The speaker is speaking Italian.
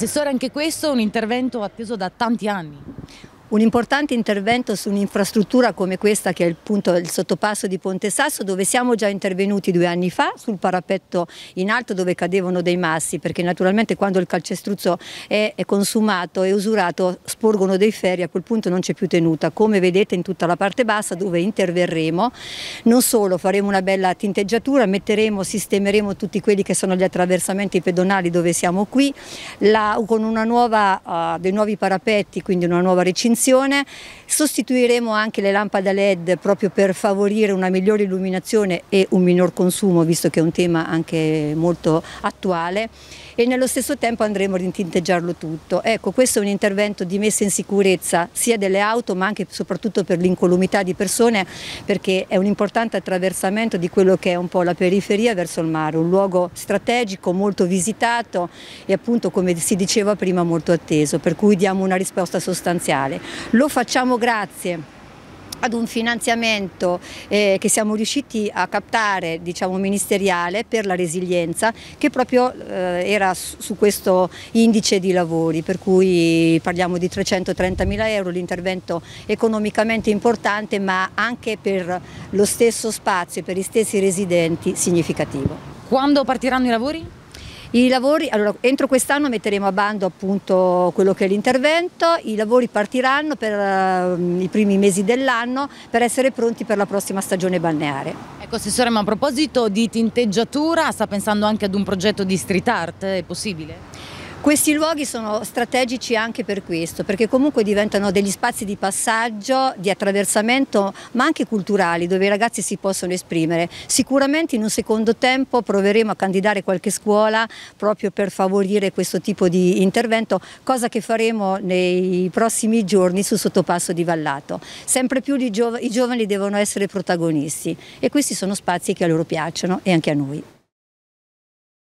Assessore, anche questo è un intervento atteso da tanti anni. Un importante intervento su un'infrastruttura come questa che è appunto il, il sottopasso di Ponte Sasso dove siamo già intervenuti due anni fa sul parapetto in alto dove cadevano dei massi perché naturalmente quando il calcestruzzo è, è consumato e usurato sporgono dei ferri a quel punto non c'è più tenuta come vedete in tutta la parte bassa dove interverremo non solo faremo una bella tinteggiatura metteremo, sistemeremo tutti quelli che sono gli attraversamenti pedonali dove siamo qui la, con nuova, uh, dei nuovi parapetti quindi una nuova recinzione attenzione. Sostituiremo anche le lampade LED proprio per favorire una migliore illuminazione e un minor consumo, visto che è un tema anche molto attuale e nello stesso tempo andremo a rintinteggiarlo tutto. Ecco, questo è un intervento di messa in sicurezza sia delle auto ma anche e soprattutto per l'incolumità di persone perché è un importante attraversamento di quello che è un po' la periferia verso il mare, un luogo strategico molto visitato e appunto come si diceva prima molto atteso, per cui diamo una risposta sostanziale. Lo facciamo grazie ad un finanziamento eh, che siamo riusciti a captare diciamo, ministeriale per la resilienza che proprio eh, era su, su questo indice di lavori per cui parliamo di 330 mila euro l'intervento economicamente importante ma anche per lo stesso spazio e per gli stessi residenti significativo. Quando partiranno i lavori? I lavori, allora, entro quest'anno metteremo a bando appunto quello che è l'intervento, i lavori partiranno per uh, i primi mesi dell'anno per essere pronti per la prossima stagione balneare. Ecco Assessore, ma a proposito di tinteggiatura, sta pensando anche ad un progetto di street art, è possibile? Questi luoghi sono strategici anche per questo, perché comunque diventano degli spazi di passaggio, di attraversamento, ma anche culturali, dove i ragazzi si possono esprimere. Sicuramente in un secondo tempo proveremo a candidare qualche scuola proprio per favorire questo tipo di intervento, cosa che faremo nei prossimi giorni sul sottopasso di Vallato. Sempre più i giovani devono essere protagonisti e questi sono spazi che a loro piacciono e anche a noi.